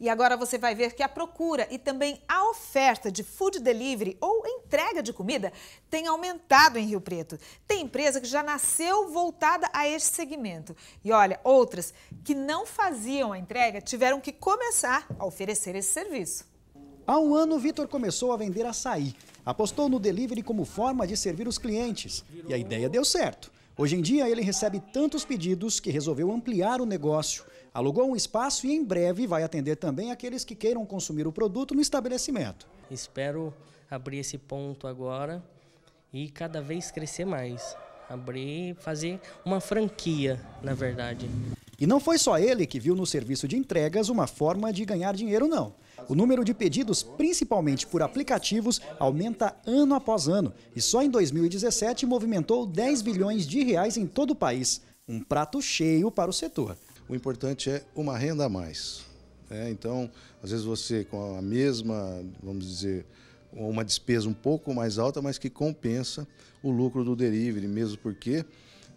E agora você vai ver que a procura e também a oferta de food delivery ou entrega de comida tem aumentado em Rio Preto. Tem empresa que já nasceu voltada a este segmento. E olha, outras que não faziam a entrega tiveram que começar a oferecer esse serviço. Há um ano, Vitor começou a vender açaí. Apostou no delivery como forma de servir os clientes. E a ideia deu certo. Hoje em dia, ele recebe tantos pedidos que resolveu ampliar o negócio. Alugou um espaço e em breve vai atender também aqueles que queiram consumir o produto no estabelecimento. Espero abrir esse ponto agora e cada vez crescer mais abrir, fazer uma franquia, na verdade. E não foi só ele que viu no serviço de entregas uma forma de ganhar dinheiro, não. O número de pedidos, principalmente por aplicativos, aumenta ano após ano e só em 2017 movimentou 10 bilhões de reais em todo o país. Um prato cheio para o setor. O importante é uma renda a mais. Né? Então, às vezes você com a mesma, vamos dizer, uma despesa um pouco mais alta, mas que compensa o lucro do delivery, mesmo porque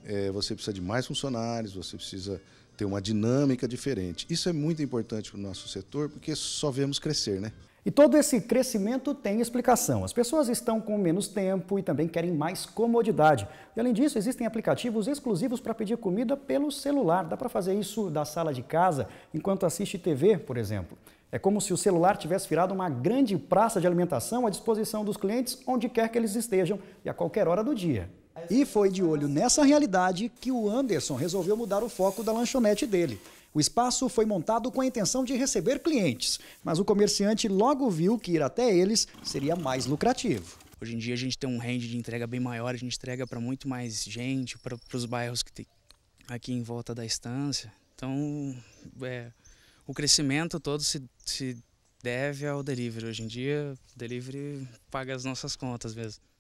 é, você precisa de mais funcionários, você precisa ter uma dinâmica diferente. Isso é muito importante para o nosso setor, porque só vemos crescer, né? E todo esse crescimento tem explicação. As pessoas estão com menos tempo e também querem mais comodidade. E além disso, existem aplicativos exclusivos para pedir comida pelo celular. Dá para fazer isso da sala de casa enquanto assiste TV, por exemplo. É como se o celular tivesse virado uma grande praça de alimentação à disposição dos clientes, onde quer que eles estejam e a qualquer hora do dia. E foi de olho nessa realidade que o Anderson resolveu mudar o foco da lanchonete dele. O espaço foi montado com a intenção de receber clientes, mas o comerciante logo viu que ir até eles seria mais lucrativo. Hoje em dia a gente tem um range de entrega bem maior, a gente entrega para muito mais gente, para os bairros que tem aqui em volta da estância. Então, é, o crescimento todo se, se deve ao delivery. Hoje em dia, delivery paga as nossas contas mesmo.